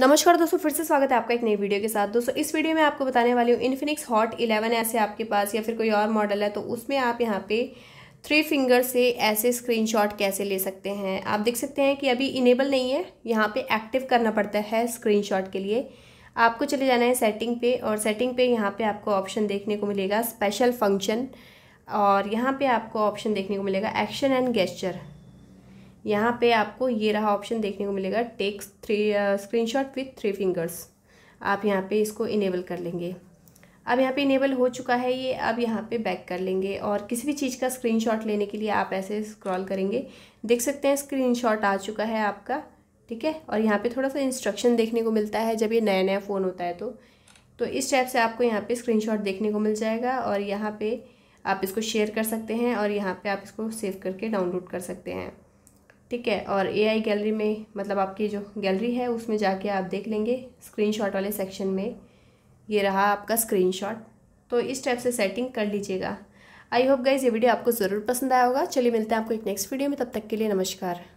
नमस्कार दोस्तों फिर से स्वागत है आपका एक नई वीडियो के साथ दोस्तों इस वीडियो में आपको बताने वाली हूँ इन्फिनिक्स हॉट 11 ऐसे आपके पास या फिर कोई और मॉडल है तो उसमें आप यहाँ पे थ्री फिंगर से ऐसे स्क्रीनशॉट कैसे ले सकते हैं आप देख सकते हैं कि अभी इनेबल नहीं है यहाँ पे एक्टिव करना पड़ता है स्क्रीन के लिए आपको चले जाना है सेटिंग पे और सेटिंग पे यहाँ पे आपको ऑप्शन देखने को मिलेगा स्पेशल फंक्शन और यहाँ पे आपको ऑप्शन देखने को मिलेगा एक्शन एंड गेस्चर यहाँ पे आपको ये रहा ऑप्शन देखने को मिलेगा take three screenshot with three fingers आप यहाँ पे इसको इनेबल कर लेंगे अब यहाँ पे इनेबल हो चुका है ये अब यहाँ पे बैक कर लेंगे और किसी भी चीज़ का स्क्रीनशॉट लेने के लिए आप ऐसे स्क्रॉल करेंगे देख सकते हैं स्क्रीनशॉट आ चुका है आपका ठीक है और यहाँ पे थोड़ा सा इंस्ट्रक्शन देखने को मिलता है जब ये नया नया फ़ोन होता है तो तो इस टाइप से आपको यहाँ पे स्क्रीनशॉट देखने को मिल जाएगा और यहाँ पे आप इसको शेयर कर सकते हैं और यहाँ पे आप इसको सेव करके डाउनलोड कर सकते हैं ठीक है और एआई गैलरी में मतलब आपकी जो गैलरी है उसमें जाके आप देख लेंगे स्क्रीनशॉट वाले सेक्शन में ये रहा आपका स्क्रीनशॉट तो इस टाइप से सेटिंग कर लीजिएगा आई होप गाइज ये वीडियो आपको ज़रूर पसंद आया होगा चलिए मिलते हैं आपको एक नेक्स्ट वीडियो में तब तक के लिए नमस्कार